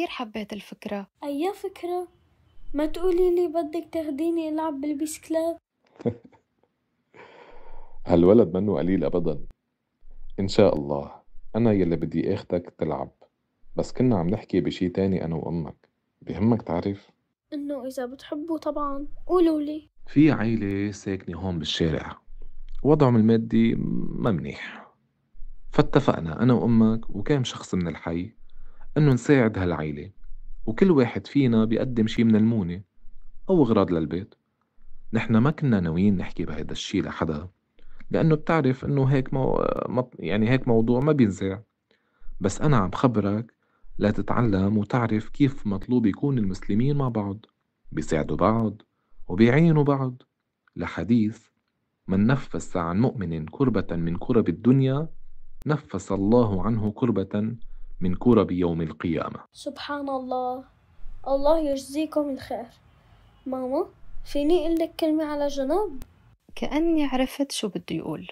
كتير حبيت الفكرة أي فكرة؟ ما تقولي لي بدك تاخديني ألعب بالبيسكلاب هالولد منه قليل أبدا إن شاء الله أنا يلي بدي آخدك تلعب بس كنا عم نحكي بشي تاني أنا وأمك بهمك تعرف؟ إنه إذا بتحبوا طبعا قولوا لي في عيلة ساكنة هون بالشارع وضعهم المادي ما منيح فاتفقنا أنا وأمك وكام شخص من الحي إنه نساعد هالعيلة وكل واحد فينا بيقدم شي من المونة أو غراض للبيت نحنا ما كنا ناويين نحكي بهيدا الشي لحدا لأنه بتعرف إنه هيك مو... يعني هيك موضوع ما بينزاع بس أنا عم خبرك لا تتعلم وتعرف كيف مطلوب يكون المسلمين مع بعض بيساعدوا بعض وبيعينوا بعض لحديث من نفس عن مؤمن كربة من كرب الدنيا نفس الله عنه كربة من كرب يوم القيامة سبحان الله الله يجزيكم الخير ماما فيني أقول لك كلمة على جنب؟ كأني عرفت شو بده يقول